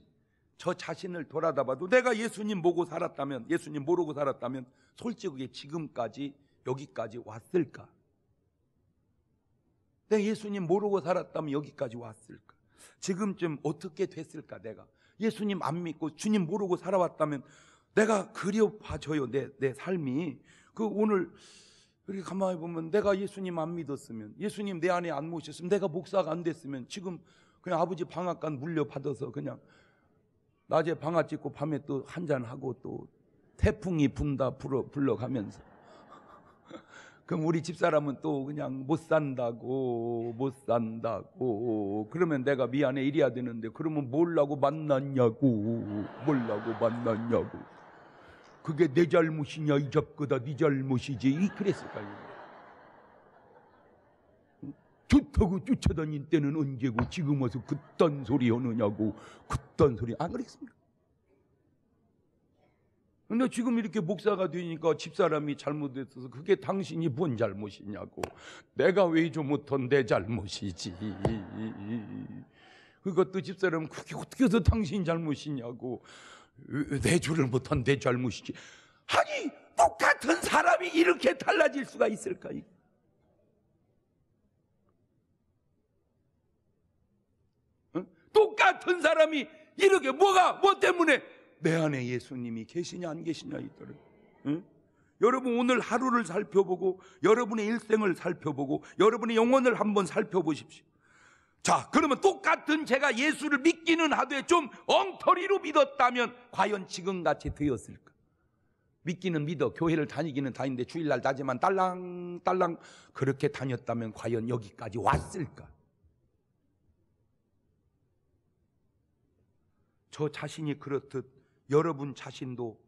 저 자신을 돌아다 봐도 내가 예수님 보고 살았다면, 예수님 모르고 살았다면 솔직하게 지금까지 여기까지 왔을까? 내 예수님 모르고 살았다면 여기까지 왔을까? 지금쯤 어떻게 됐을까 내가? 예수님 안 믿고 주님 모르고 살아왔다면 내가 그려봐줘요 내, 내 삶이 그 오늘 이렇게 가만히 보면 내가 예수님 안 믿었으면 예수님 내 안에 안 모셨으면 내가 목사가 안 됐으면 지금 그냥 아버지 방앗간 물려받아서 그냥 낮에 방아 찍고 밤에 또 한잔하고 또 태풍이 분다 불어, 불러가면서. <laughs> 그럼 우리 집사람은 또 그냥 못 산다고, 못 산다고. 그러면 내가 미안해 이래야 되는데, 그러면 뭘라고 만났냐고, 뭘라고 만났냐고. 그게 내 잘못이냐, 이 잡거다, 네 잘못이지. 그랬을까요? 하고 쫓아다닌 때는 언제고 지금 와서 그딴 소리 하느냐고 그딴 소리 안 그랬습니까? 근데 지금 이렇게 목사가 되니까 집사람이 잘못했어서 그게 당신이 뭔 잘못이냐고 내가 왜저 못한 내 잘못이지 그것도 집사람 그게 어떻게 해서 당신 잘못이냐고 내 죄를 못한 내 잘못이지 아니 똑같은 사람이 이렇게 달라질 수가 있을까 똑같은 사람이 이렇게 뭐가 뭐 때문에 내 안에 예수님이 계시냐 안 계시냐 이들은 응? 여러분 오늘 하루를 살펴보고 여러분의 일생을 살펴보고 여러분의 영혼을 한번 살펴보십시오. 자, 그러면 똑같은 제가 예수를 믿기는 하되 좀 엉터리로 믿었다면 과연 지금같이 되었을까? 믿기는 믿어, 교회를 다니기는 다니는데 주일날 다지만 딸랑딸랑 그렇게 다녔다면 과연 여기까지 왔을까? 저 자신이 그렇듯 여러분 자신도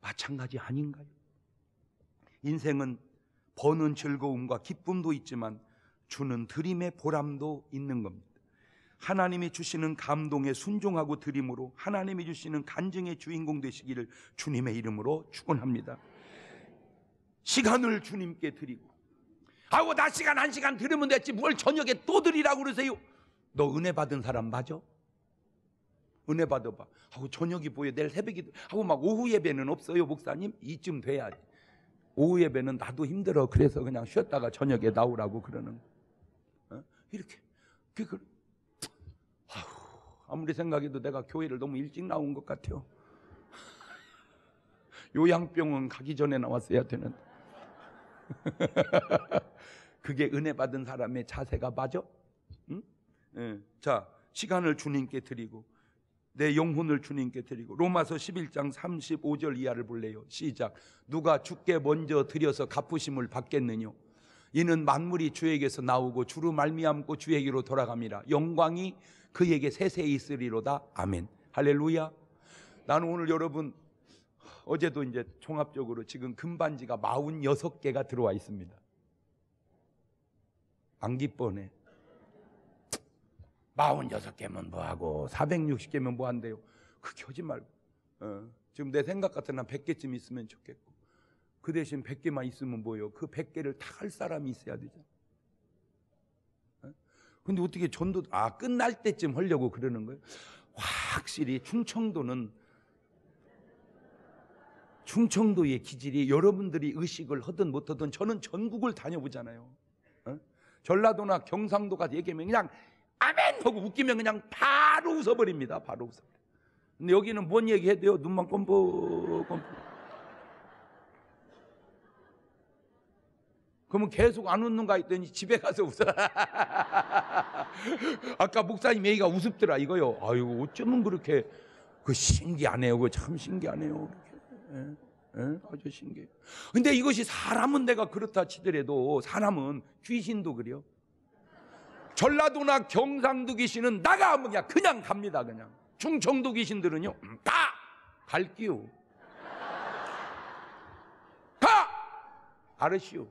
마찬가지 아닌가요? 인생은 버는 즐거움과 기쁨도 있지만 주는 드림의 보람도 있는 겁니다. 하나님이 주시는 감동에 순종하고 드림으로 하나님이 주시는 간증의 주인공 되시기를 주님의 이름으로 축원합니다. 시간을 주님께 드리고 아우 나 시간 한 시간 들으면 됐지 뭘 저녁에 또 드리라고 그러세요. 너 은혜 받은 사람 맞아? 은혜 받아봐. 하고 저녁이 보여. 내일 새벽이 하고 막 오후 예배는 없어요, 목사님. 이쯤 돼야 오후 예배는 나도 힘들어. 그래서 그냥 쉬었다가 저녁에 나오라고 그러는 어? 이렇게. 그, 그, 아무리 생각해도 내가 교회를 너무 일찍 나온 것 같아요. <laughs> 요양병원 가기 전에 나왔어야 되는데. <laughs> 그게 은혜 받은 사람의 자세가 맞아? 응? 예. 자, 시간을 주님께 드리고 내 영혼을 주님께 드리고 로마서 11장 35절 이하를 볼래요. 시작. 누가 죽게 먼저 드려서 갚으심을 받겠느냐? 이는 만물이 주에게서 나오고 주로 말미암고 주에게로 돌아갑니다. 영광이 그에게 세세히 있으리로다. 아멘. 할렐루야. 나는 오늘 여러분 어제도 이제 종합적으로 지금 금반지가 46개가 들어와 있습니다. 안 기뻐네. 46개 면뭐하고 460개 면뭐한대요 그렇게 하지 말고. 어, 지금 내 생각 같은 한 100개쯤 있으면 좋겠고. 그 대신 100개만 있으면 뭐요그 100개를 다 할 사람이 있어야 되잖아. 어? 근데 어떻게 전도, 아, 끝날 때쯤 하려고 그러는 거예요? 확실히 충청도는 충청도의 기질이 여러분들이 의식을 하든 못하든 저는 전국을 다녀보잖아요. 어? 전라도나 경상도가 얘기하면 그냥 아멘! 하고 웃기면 그냥 바로 웃어버립니다. 바로 웃어버립니다. 근데 여기는 뭔 얘기해도요, 눈만 껌뻑껌뻑. 그러면 계속 안 웃는가 했더니 집에 가서 웃어. <laughs> 아까 목사님 얘기가 우습더라 이거요. 아유 어쩌면 그렇게 그 신기하네요. 그참 신기하네요. 예, 예, 아주 신기해. 근데 이것이 사람은 내가 그렇다 치더라도 사람은 귀신도 그래요. 전라도나 경상도 귀신은 나가면 그냥, 그냥 갑니다 그냥 충청도 귀신들은요 다 음, 갈게요 다 가르시오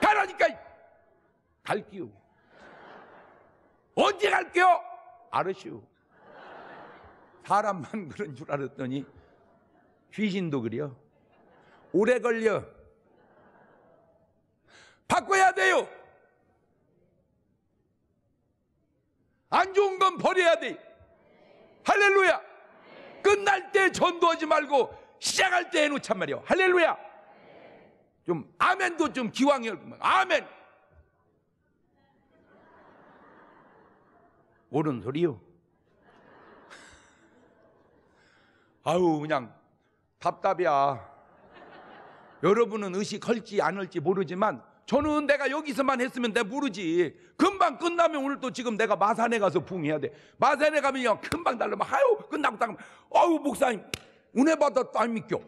가라니까 갈게요 언제 갈게요 아르시오 사람만 그런 줄 알았더니 귀신도 그래요 오래 걸려 건 버려야 돼. 할렐루야. 끝날 때 전도하지 말고 시작할 때 해놓자 말이오 할렐루야. 좀 아멘도 좀 기왕이 열 아멘. 옳은 소리요. <laughs> 아우 그냥 답답이야. 여러분은 의식할지 안 할지 모르지만 저는 내가 여기서만 했으면 내가 모르지. 금방 끝나면 오늘 또 지금 내가 마산에 가서 붕해야 돼. 마산에 가면요, 금방 달라면 하요, 끝나고 딱, 어유 목사님, 은혜 받았다, 안 믿겨.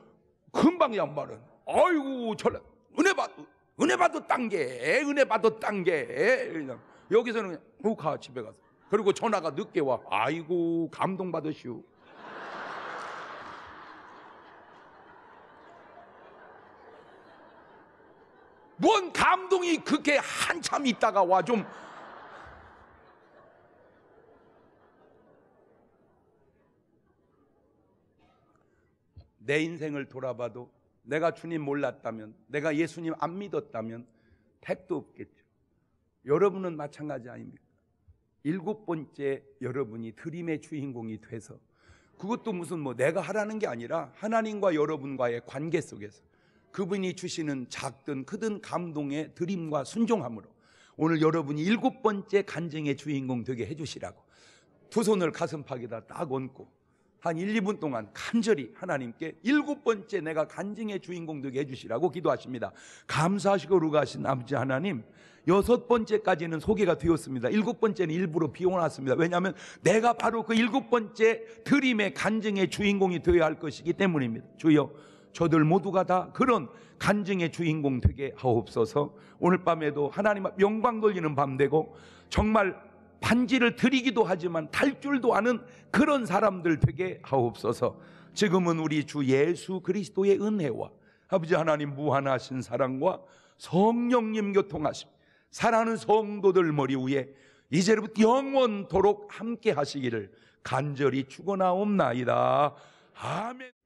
금방 양말은. 아이고, 저래. 은혜 받, 은혜 받았단 게, 은혜 받았단 게. 여기서는 그냥, 어, 가, 집에 가서. 그리고 전화가 늦게 와. 아이고, 감동받으시오. 뭔 감동이 그렇게 한참 있다가 와 좀. 내 인생을 돌아봐도 내가 주님 몰랐다면, 내가 예수님 안 믿었다면 택도 없겠죠. 여러분은 마찬가지 아닙니까? 일곱 번째 여러분이 드림의 주인공이 돼서 그것도 무슨 뭐 내가 하라는 게 아니라 하나님과 여러분과의 관계 속에서 그분이 주시는 작든 크든 감동의 드림과 순종함으로 오늘 여러분이 일곱 번째 간증의 주인공 되게 해주시라고 두 손을 가슴팍에다 딱 얹고 한 1, 2분 동안 간절히 하나님께 일곱 번째 내가 간증의 주인공 되게 해주시라고 기도하십니다. 감사하시고 루가하신 아버지 하나님, 여섯 번째까지는 소개가 되었습니다. 일곱 번째는 일부러 비워놨습니다. 왜냐하면 내가 바로 그 일곱 번째 드림의 간증의 주인공이 되어야 할 것이기 때문입니다. 주여, 저들 모두가 다 그런 간증의 주인공 되게 하옵소서 오늘 밤에도 하나님 앞 영광 돌리는 밤 되고 정말 반지를 드리기도 하지만 탈 줄도 아는 그런 사람들 되게 하옵소서 지금은 우리 주 예수 그리스도의 은혜와 아버지 하나님 무한하신 사랑과 성령님 교통하심 사랑하는 성도들 머리 위에 이제부터 영원토록 함께 하시기를 간절히 축원하옵나이다. 아멘.